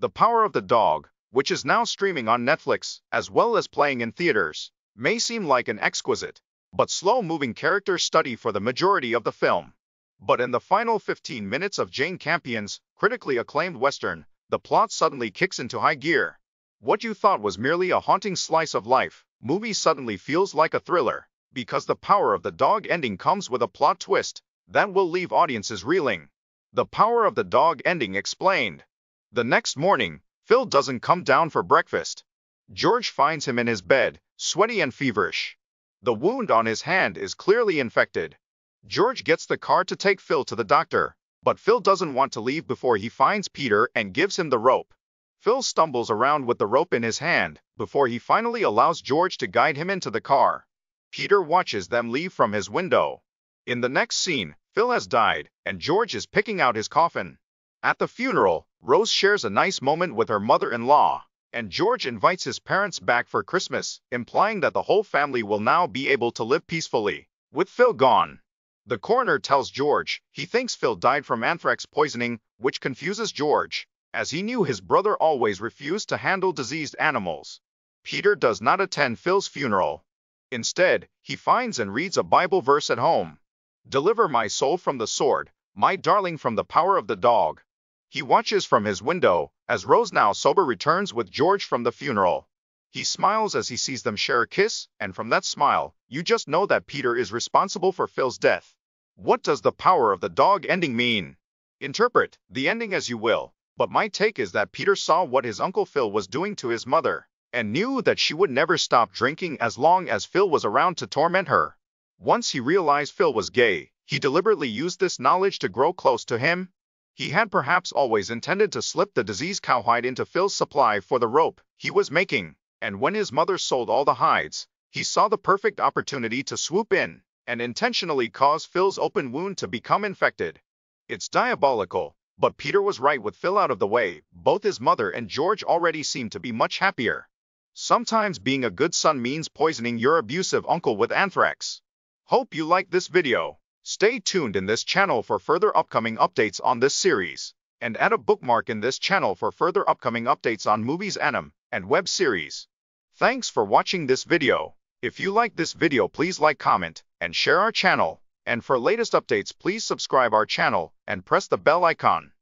The Power of the Dog, which is now streaming on Netflix as well as playing in theaters, may seem like an exquisite but slow-moving character study for the majority of the film. But in the final 15 minutes of Jane Campion's critically acclaimed Western, the plot suddenly kicks into high gear. What you thought was merely a haunting slice of life, movie suddenly feels like a thriller, because the power of the dog ending comes with a plot twist that will leave audiences reeling. The power of the dog ending explained. The next morning, Phil doesn't come down for breakfast. George finds him in his bed, sweaty and feverish. The wound on his hand is clearly infected. George gets the car to take Phil to the doctor, but Phil doesn't want to leave before he finds Peter and gives him the rope. Phil stumbles around with the rope in his hand before he finally allows George to guide him into the car. Peter watches them leave from his window. In the next scene, Phil has died, and George is picking out his coffin. At the funeral, Rose shares a nice moment with her mother-in-law, and George invites his parents back for Christmas, implying that the whole family will now be able to live peacefully, with Phil gone. The coroner tells George he thinks Phil died from anthrax poisoning, which confuses George, as he knew his brother always refused to handle diseased animals. Peter does not attend Phil's funeral. Instead, he finds and reads a Bible verse at home. Deliver my soul from the sword, my darling from the power of the dog. He watches from his window as Rose now sober returns with George from the funeral. He smiles as he sees them share a kiss, and from that smile, you just know that Peter is responsible for Phil's death. What does the power of the dog ending mean? Interpret the ending as you will, but my take is that Peter saw what his Uncle Phil was doing to his mother, and knew that she would never stop drinking as long as Phil was around to torment her. Once he realized Phil was gay, he deliberately used this knowledge to grow close to him, he had perhaps always intended to slip the diseased cowhide into Phil's supply for the rope he was making, and when his mother sold all the hides, he saw the perfect opportunity to swoop in and intentionally cause Phil's open wound to become infected. It's diabolical, but Peter was right with Phil out of the way. Both his mother and George already seemed to be much happier. Sometimes being a good son means poisoning your abusive uncle with anthrax. Hope you like this video. Stay tuned in this channel for further upcoming updates on this series, and add a bookmark in this channel for further upcoming updates on movies anime and web series. Thanks for watching this video. If you like this video please like, comment, and share our channel. And for latest updates please subscribe our channel and press the bell icon.